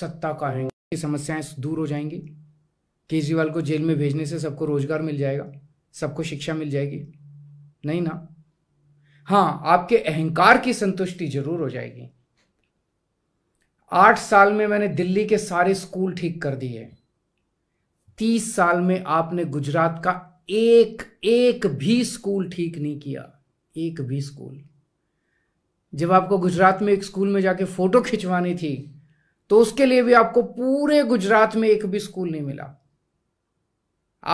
सत्ता का है की समस्याएं दूर हो जाएंगी केजरीवाल को जेल में भेजने से सबको रोजगार मिल जाएगा सबको शिक्षा मिल जाएगी नहीं ना हाँ आपके अहंकार की संतुष्टि जरूर हो जाएगी आठ साल में मैंने दिल्ली के सारे स्कूल ठीक कर दिए तीस साल में आपने गुजरात का एक एक भी स्कूल ठीक नहीं किया एक भी स्कूल जब आपको गुजरात में एक स्कूल में जाके फोटो खिंचवानी थी तो उसके लिए भी आपको पूरे गुजरात में एक भी स्कूल नहीं मिला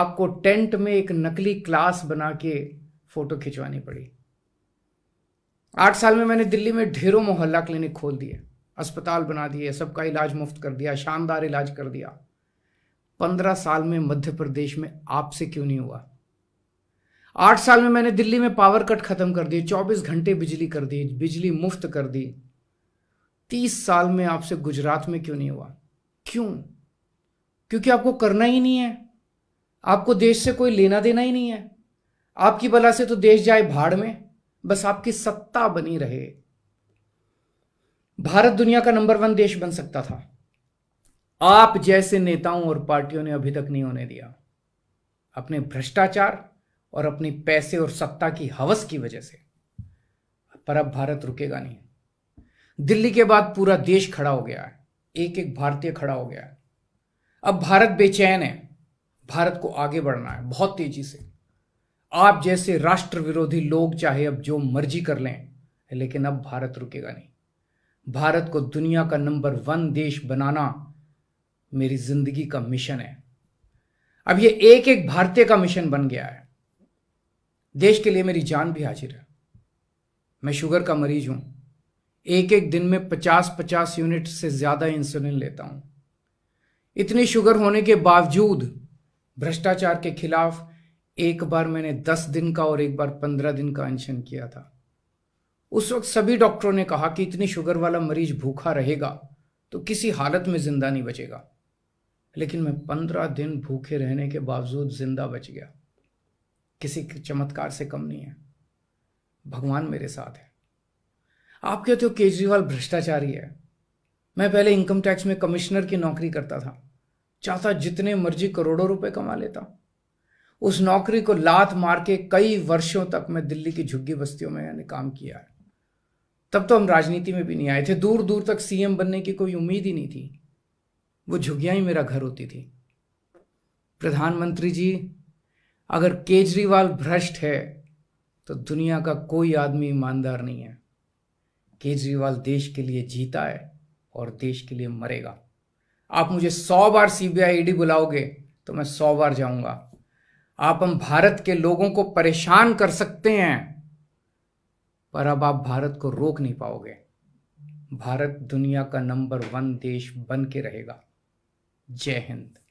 आपको टेंट में एक नकली क्लास बना के फोटो खिंचवानी पड़ी आठ साल में मैंने दिल्ली में ढेरों मोहल्ला क्लिनिक खोल दिए अस्पताल बना दिए सबका इलाज मुफ्त कर दिया शानदार इलाज कर दिया पंद्रह साल में मध्य प्रदेश में आपसे क्यों नहीं हुआ आठ साल में मैंने दिल्ली में पावर कट खत्म कर दिए चौबीस घंटे बिजली कर दी बिजली मुफ्त कर दी तीस साल में आपसे गुजरात में क्यों नहीं हुआ क्यों क्योंकि आपको करना ही नहीं है आपको देश से कोई लेना देना ही नहीं है आपकी बला से तो देश जाए भाड़ में बस आपकी सत्ता बनी रहे भारत दुनिया का नंबर वन देश बन सकता था आप जैसे नेताओं और पार्टियों ने अभी तक नहीं होने दिया अपने भ्रष्टाचार और अपने पैसे और सत्ता की हवस की वजह से पर अब भारत रुकेगा नहीं दिल्ली के बाद पूरा देश खड़ा हो गया है एक एक भारतीय खड़ा हो गया है अब भारत बेचैन है भारत को आगे बढ़ना है बहुत तेजी से आप जैसे राष्ट्र विरोधी लोग चाहे अब जो मर्जी कर लें लेकिन अब भारत रुकेगा नहीं भारत को दुनिया का नंबर वन देश बनाना मेरी जिंदगी का मिशन है अब ये एक एक भारतीय का मिशन बन गया है देश के लिए मेरी जान भी हाजिर है मैं शुगर का मरीज हूं एक एक दिन में पचास पचास यूनिट से ज़्यादा इंसुलिन लेता हूं इतनी शुगर होने के बावजूद भ्रष्टाचार के खिलाफ एक बार मैंने दस दिन का और एक बार पंद्रह दिन का अनशन किया था उस वक्त सभी डॉक्टरों ने कहा कि इतनी शुगर वाला मरीज भूखा रहेगा तो किसी हालत में ज़िंदा नहीं बचेगा लेकिन मैं पंद्रह दिन भूखे रहने के बावजूद ज़िंदा बच गया किसी चमत्कार से कम नहीं है भगवान मेरे साथ है आप कहते हो तो केजरीवाल भ्रष्टाचारी है मैं पहले इनकम टैक्स में कमिश्नर की नौकरी करता था चाहता जितने मर्जी करोड़ों रुपए कमा लेता उस नौकरी को लात मार के कई वर्षों तक मैं दिल्ली की झुग्गी बस्तियों में मैंने काम किया है तब तो हम राजनीति में भी नहीं आए थे दूर दूर तक सीएम बनने की कोई उम्मीद ही नहीं थी वो झुग्गिया ही मेरा घर होती थी प्रधानमंत्री जी अगर केजरीवाल भ्रष्ट है तो दुनिया का कोई आदमी ईमानदार नहीं है केजरीवाल देश के लिए जीता है और देश के लिए मरेगा आप मुझे सौ बार सीबीआई ईडी e बुलाओगे तो मैं सौ बार जाऊंगा आप हम भारत के लोगों को परेशान कर सकते हैं पर अब आप भारत को रोक नहीं पाओगे भारत दुनिया का नंबर वन देश बन के रहेगा जय हिंद